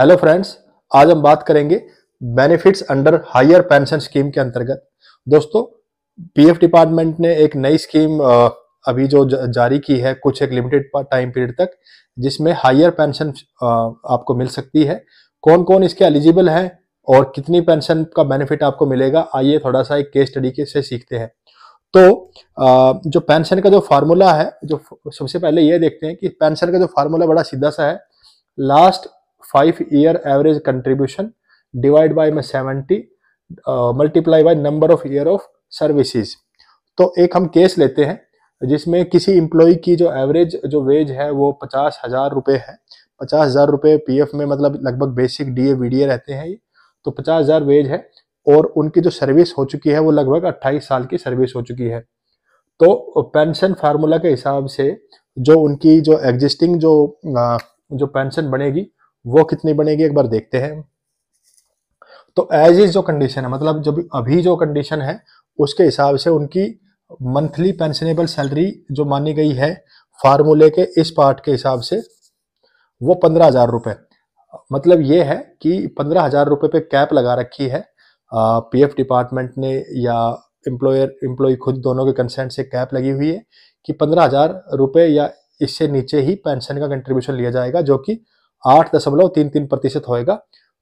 hello friends आज हम बात करेंगे benefits under higher pension scheme के अंतर्गत दोस्तों पीएफ डिपार्टमेंट ने एक नई स्कीम अभी जो जारी की है कुछ एक लिमिटेड टाइम पीरियड तक जिसमें हायर पेंशन आपको मिल सकती है कौन कौन इसके एलिजिबल हैं और कितनी पेंशन का बेनिफिट आपको मिलेगा आइए थोड़ा सा एक केस स्टडी के से सीखते हैं तो जो पेंशन का जो फार्मूला है जो सबसे पहले ये देखते हैं कि पेंशन का जो फार्मूला बड़ा सीधा सा है last five year average contribution divide by में seventy multiply by number of year of services तो एक हम केस लेते हैं जिसमें किसी एम्प्लॉय की जो एवरेज जो वेज है वो पचास हज़ार रुपये है पचास हज़ार रुपये पी में मतलब लगभग basic D A V D A रहते हैं ये तो पचास हज़ार वेज है और उनकी जो सर्विस हो चुकी है वो लगभग 28 साल की सर्विस हो चुकी है तो पेंशन फार्मूला के हिसाब से जो उनकी जो एग्जिस्टिंग जो जो पेंशन बनेगी वो कितनी बनेगी एक बार देखते हैं तो एज इज जो कंडीशन है मतलब जब अभी जो कंडीशन है उसके हिसाब से उनकी मंथली पेंशनेबल सैलरी जो मानी गई है फार्मूले के इस पार्ट के हिसाब से वो पंद्रह हजार रुपये मतलब ये है कि पंद्रह हजार रुपये पे कैप लगा रखी है पीएफ डिपार्टमेंट ने या एम्प्लॉयर एम्प्लॉय खुद दोनों के कंसेंट से कैप लगी हुई है कि पंद्रह हज़ार रुपये या इससे नीचे ही पेंशन का कंट्रीब्यूशन लिया जाएगा जो कि आठ दशमलव तीन तीन प्रतिशत होएगा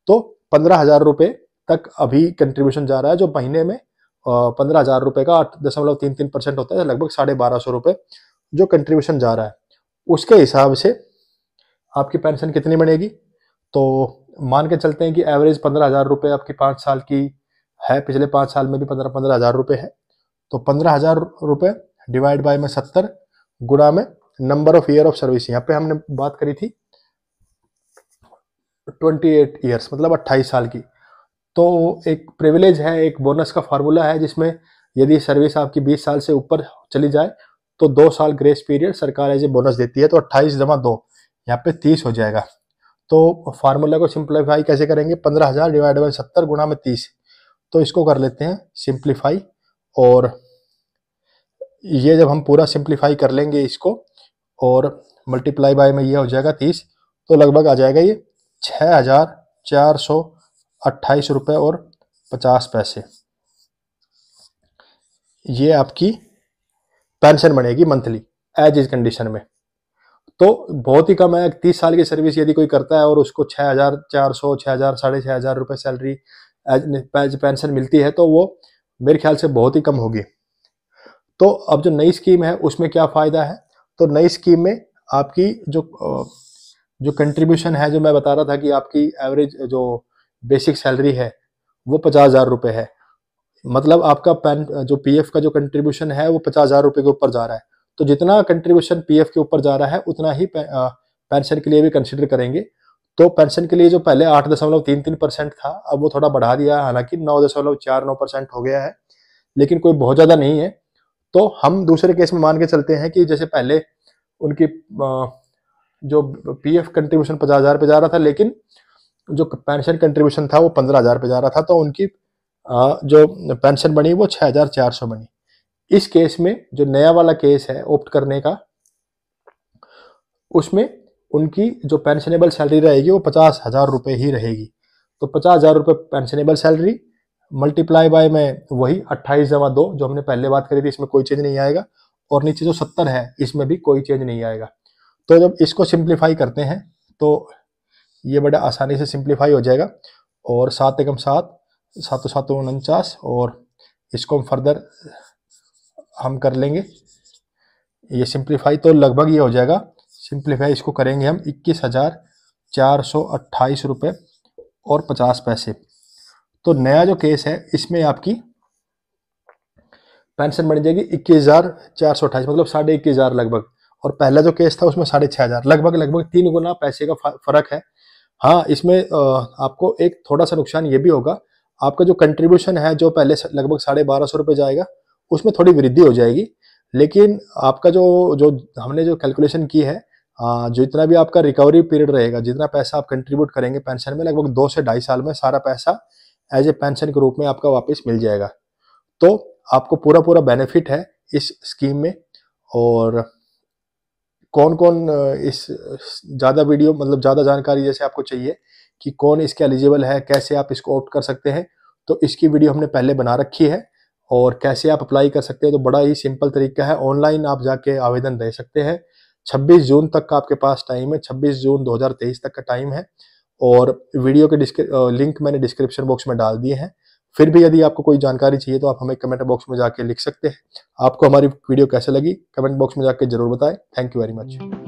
तो पंद्रह हज़ार रुपये तक अभी कंट्रीब्यूशन जा रहा है जो महीने में पंद्रह हज़ार रुपये का आठ दशमलव तीन तीन परसेंट होता है लगभग साढ़े बारह सौ रुपये जो कंट्रीब्यूशन जा रहा है उसके हिसाब से आपकी पेंशन कितनी बनेगी तो मान के चलते हैं कि एवरेज पंद्रह हज़ार रुपये आपकी पाँच साल की है पिछले पाँच साल में भी पंद्रह पंद्रह हज़ार रुपये है तो पंद्रह हज़ार रुपये डिवाइड बाय में सत्तर गुणा में number of year of service यहाँ पे हमने बात करी थी ट्वेंटी एट ईयर्स मतलब अट्ठाईस साल की तो एक प्रिविलेज है एक बोनस का फार्मूला है जिसमें यदि सर्विस आपकी बीस साल से ऊपर चली जाए तो दो साल ग्रेस पीरियड सरकार एज ए बोनस देती है तो अट्ठाईस जमा दो यहाँ पे तीस हो जाएगा तो फार्मूला को सिंप्लीफाई कैसे करेंगे पंद्रह हज़ार डिवाइड बाई सत्तर गुणा में तीस तो इसको कर लेते हैं सिंप्लीफाई और ये जब हम पूरा सिंप्लीफाई कर लेंगे इसको और मल्टीप्लाई बाय में ये हो जाएगा तीस तो लगभग आ जाएगा ये छः हज़ार चार सौ अट्ठाईस रुपये और पचास पैसे ये आपकी पेंशन बनेगी मंथली एज इज कंडीशन में तो बहुत ही कम है तीस साल की सर्विस यदि कोई करता है और उसको छः हज़ार चार सौ छः हज़ार साढ़े छः हज़ार रुपये सैलरी पेंशन मिलती है तो वो मेरे ख्याल से बहुत ही कम होगी तो अब जो नई स्कीम है उसमें क्या फ़ायदा है तो नई स्कीम में आपकी जो जो कंट्रीब्यूशन है जो मैं बता रहा था कि आपकी एवरेज जो बेसिक सैलरी है वो पचास हज़ार रुपये है मतलब आपका पेन जो पीएफ का जो कंट्रीब्यूशन है वो पचास हज़ार रुपये के ऊपर जा रहा है तो जितना कंट्रीब्यूशन पीएफ के ऊपर जा रहा है उतना ही पेंशन के लिए भी कंसिडर करेंगे तो पेंशन के लिए जो पहले आठ दशमलव तीन तीन परसेंट था अब वो थोड़ा बढ़ा दिया है हालांकि नौ दशमलव चार नौ परसेंट हो गया है लेकिन कोई बहुत ज़्यादा नहीं है तो हम दूसरे केस में मान के चलते हैं कि जैसे पहले उनकी जो पी एफ कंट्रीब्यूशन पचास हज़ार पे जा रहा था लेकिन जो पेंशन कंट्रीब्यूशन था वो पंद्रह हज़ार पे जा रहा था तो उनकी जो पेंशन बनी वो छः हज़ार चार सौ बनी इस केस में जो नया वाला केस है ऑप्ट करने का उसमें उनकी जो पेंशनेबल सैलरी रहेगी वो पचास हज़ार रुपये ही रहेगी तो पचास हज़ार रुपये पेंशनेबल सैलरी मल्टीप्लाई बाय में वही अट्ठाईस जमा दो जो हमने पहले बात करी थी इसमें कोई चेंज नहीं आएगा और नीचे जो सत्तर है इसमें भी कोई चेंज नहीं आएगा तो जब इसको सिंप्लीफाई करते हैं तो ये बड़ा आसानी से सिंप्लीफाई हो जाएगा और सात एकम सात सातों सातों उनचास और इसको हम फर्दर हम कर लेंगे ये सिंप्लीफाई तो लगभग ये हो जाएगा सिंप्लीफाई इसको करेंगे हम इक्कीस हज़ार चार सौ अट्ठाईस रुपये और पचास पैसे तो नया जो केस है इसमें आपकी पेंशन बन जाएगी इक्कीस हज़ार चार सौ अट्ठाईस मतलब साढ़े इक्कीस हज़ार लगभग और पहला जो केस था उसमें साढ़े छः हज़ार लगभग लगभग तीन गुना पैसे का फ़र्क है हाँ इसमें आपको एक थोड़ा सा नुकसान ये भी होगा आपका जो कंट्रीब्यूशन है जो पहले लगभग साढ़े बारह सौ रुपये जाएगा उसमें थोड़ी वृद्धि हो जाएगी लेकिन आपका जो जो हमने जो कैलकुलेशन की है हाँ, जो इतना भी आपका रिकवरी पीरियड रहेगा जितना पैसा आप कंट्रीब्यूट करेंगे पेंशन में लगभग दो से ढाई साल में सारा पैसा एज ए पेंशन के रूप में आपका वापस मिल जाएगा तो आपको पूरा पूरा बेनिफिट है इस स्कीम में और कौन कौन इस ज़्यादा वीडियो मतलब ज़्यादा जानकारी जैसे आपको चाहिए कि कौन इसके एलिजिबल है कैसे आप इसको ऑप्ट कर सकते हैं तो इसकी वीडियो हमने पहले बना रखी है और कैसे आप अप्लाई कर सकते हैं तो बड़ा ही सिंपल तरीका है ऑनलाइन आप जाके आवेदन दे सकते हैं 26 जून तक का आपके पास टाइम है 26 जून 2023 तक का टाइम है और वीडियो के लिंक मैंने डिस्क्रिप्शन बॉक्स में डाल दिए हैं फिर भी यदि आपको कोई जानकारी चाहिए तो आप हमें कमेंट बॉक्स में जाके लिख सकते हैं आपको हमारी वीडियो कैसे लगी कमेंट बॉक्स में जाके जरूर बताएं थैंक यू वेरी मच